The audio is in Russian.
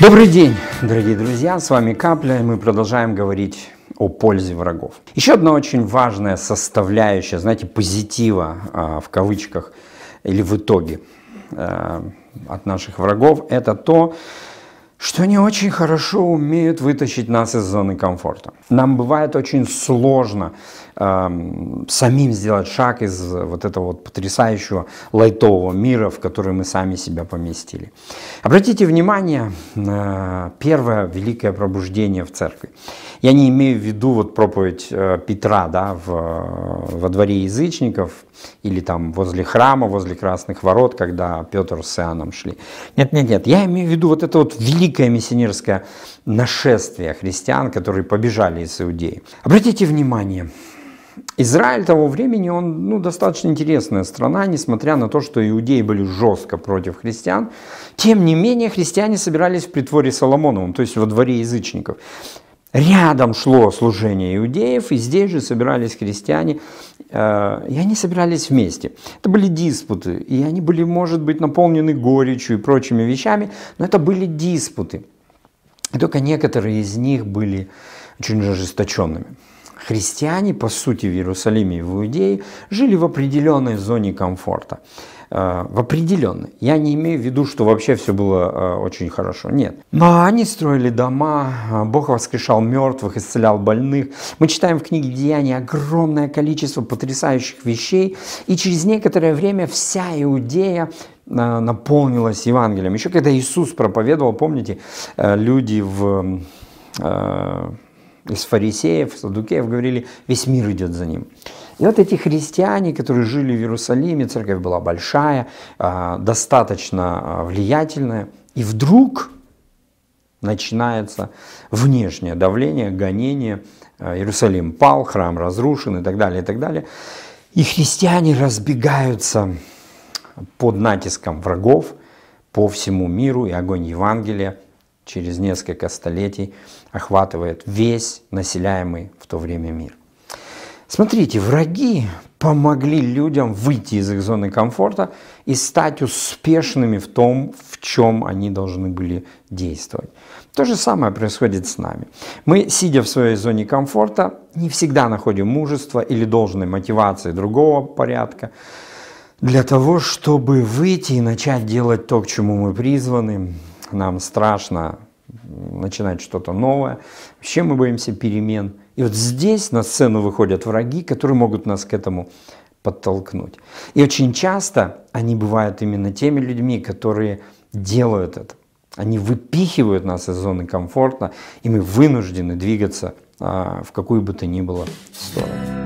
Добрый день, дорогие друзья, с вами Капля, и мы продолжаем говорить о пользе врагов. Еще одна очень важная составляющая, знаете, позитива а, в кавычках или в итоге э, от наших врагов, это то, что не очень хорошо умеют вытащить нас из зоны комфорта. Нам бывает очень сложно э, самим сделать шаг из вот этого вот потрясающего лайтового мира, в который мы сами себя поместили. Обратите внимание, э, первое великое пробуждение в церкви. Я не имею в виду вот проповедь э, Петра да, в, э, во дворе язычников или там возле храма, возле красных ворот, когда Петр с Иоанном шли. Нет, нет, нет, я имею в виду вот это вот великое великое миссионерское нашествие христиан, которые побежали из Иудеи. Обратите внимание, Израиль того времени, он ну, достаточно интересная страна, несмотря на то, что иудеи были жестко против христиан. Тем не менее, христиане собирались в притворе Соломоновом, то есть во дворе язычников. Рядом шло служение иудеев, и здесь же собирались христиане Э, и они собирались вместе. Это были диспуты, и они были, может быть, наполнены горечью и прочими вещами, но это были диспуты. И только некоторые из них были очень ожесточенными. Христиане, по сути, в Иерусалиме и в Иудее жили в определенной зоне комфорта. Э, в определенной. Я не имею в виду, что вообще все было э, очень хорошо. Нет. Но они строили дома, э, Бог воскрешал мертвых, исцелял больных. Мы читаем в книге Деяния огромное количество потрясающих вещей, и через некоторое время вся Иудея наполнилась Евангелием. Еще когда Иисус проповедовал, помните, люди в из фарисеев, садукеев говорили, весь мир идет за ним. И вот эти христиане, которые жили в Иерусалиме, церковь была большая, а, достаточно а, влиятельная, и вдруг начинается внешнее давление, гонение, а, Иерусалим пал, храм разрушен и так далее, и так далее. И христиане разбегаются под натиском врагов по всему миру, и огонь Евангелия через несколько столетий охватывает весь населяемый в то время мир. Смотрите, враги помогли людям выйти из их зоны комфорта и стать успешными в том, в чем они должны были действовать. То же самое происходит с нами. Мы, сидя в своей зоне комфорта, не всегда находим мужество или должной мотивации другого порядка для того, чтобы выйти и начать делать то, к чему мы призваны. Нам страшно начинать что-то новое. Вообще мы боимся перемен. И вот здесь на сцену выходят враги, которые могут нас к этому подтолкнуть. И очень часто они бывают именно теми людьми, которые делают это. Они выпихивают нас из зоны комфорта, и мы вынуждены двигаться а, в какую бы то ни было сторону.